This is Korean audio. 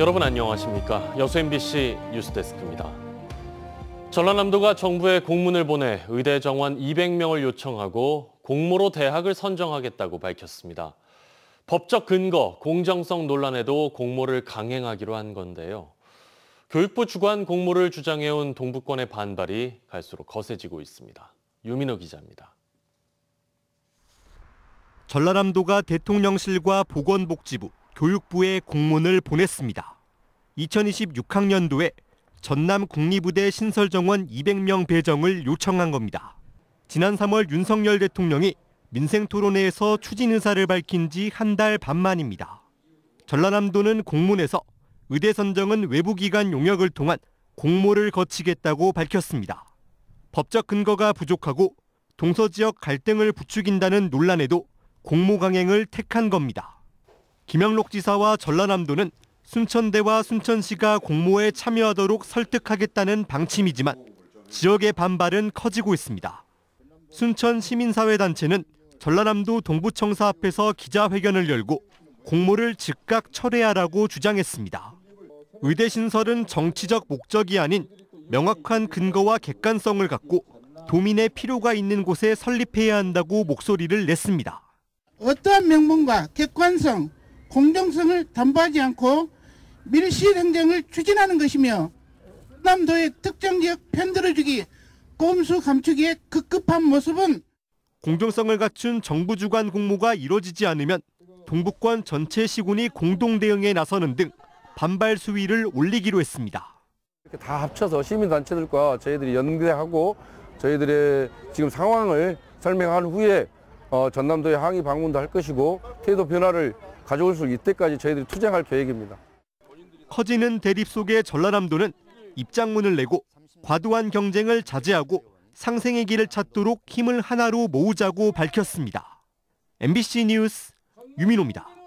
여러분 안녕하십니까? 여수 MBC 뉴스데스크입니다. 전라남도가 정부에 공문을 보내 의대 정원 200명을 요청하고 공모로 대학을 선정하겠다고 밝혔습니다. 법적 근거, 공정성 논란에도 공모를 강행하기로 한 건데요. 교육부 주관 공모를 주장해온 동북권의 반발이 갈수록 거세지고 있습니다. 유민호 기자입니다. 전라남도가 대통령실과 보건복지부, 교육부에 공문을 보냈습니다. 2026학년도에 전남 국립부대 신설 정원 200명 배정을 요청한 겁니다. 지난 3월 윤석열 대통령이 민생 토론회에서 추진 의사를 밝힌 지 한 달 반 만입니다. 전라남도는 공문에서 의대 선정은 외부 기관 용역을 통한 공모를 거치겠다고 밝혔습니다. 법적 근거가 부족하고 동서 지역 갈등을 부추긴다는 논란에도 공모 강행을 택한 겁니다. 김영록 지사와 전라남도는 순천대와 순천시가 공모에 참여하도록 설득하겠다는 방침이지만 지역의 반발은 커지고 있습니다. 순천 시민사회단체는 전라남도 동부청사 앞에서 기자회견을 열고 공모를 즉각 철회하라고 주장했습니다. 의대 신설은 정치적 목적이 아닌 명확한 근거와 객관성을 갖고 도민의 필요가 있는 곳에 설립해야 한다고 목소리를 냈습니다. 어떠한 명분과 객관성, 공정성을 담보하지 않고 밀실 행정을 추진하는 것이며 남도의 특정 지역 편들어주기, 꼼수 감추기에 급급한 모습은 공정성을 갖춘 정부 주관 공모가 이뤄지지 않으면 동북권 전체 시군이 공동 대응에 나서는 등 반발 수위를 올리기로 했습니다. 다 합쳐서 시민단체들과 저희들이 연대하고 저희들의 지금 상황을 설명한 후에 어, 전남도의 항의 방문도 할 것이고 태도 변화를 가져올수 이때까지 저희들이 투쟁할 계획입니다. 커지는 대립 속에 전라남도는 입장문을 내고 과도한 경쟁을 자제하고 상생의 길을 찾도록 힘을 하나로 모으자고 밝혔습니다. MBC 뉴스 유민호입니다.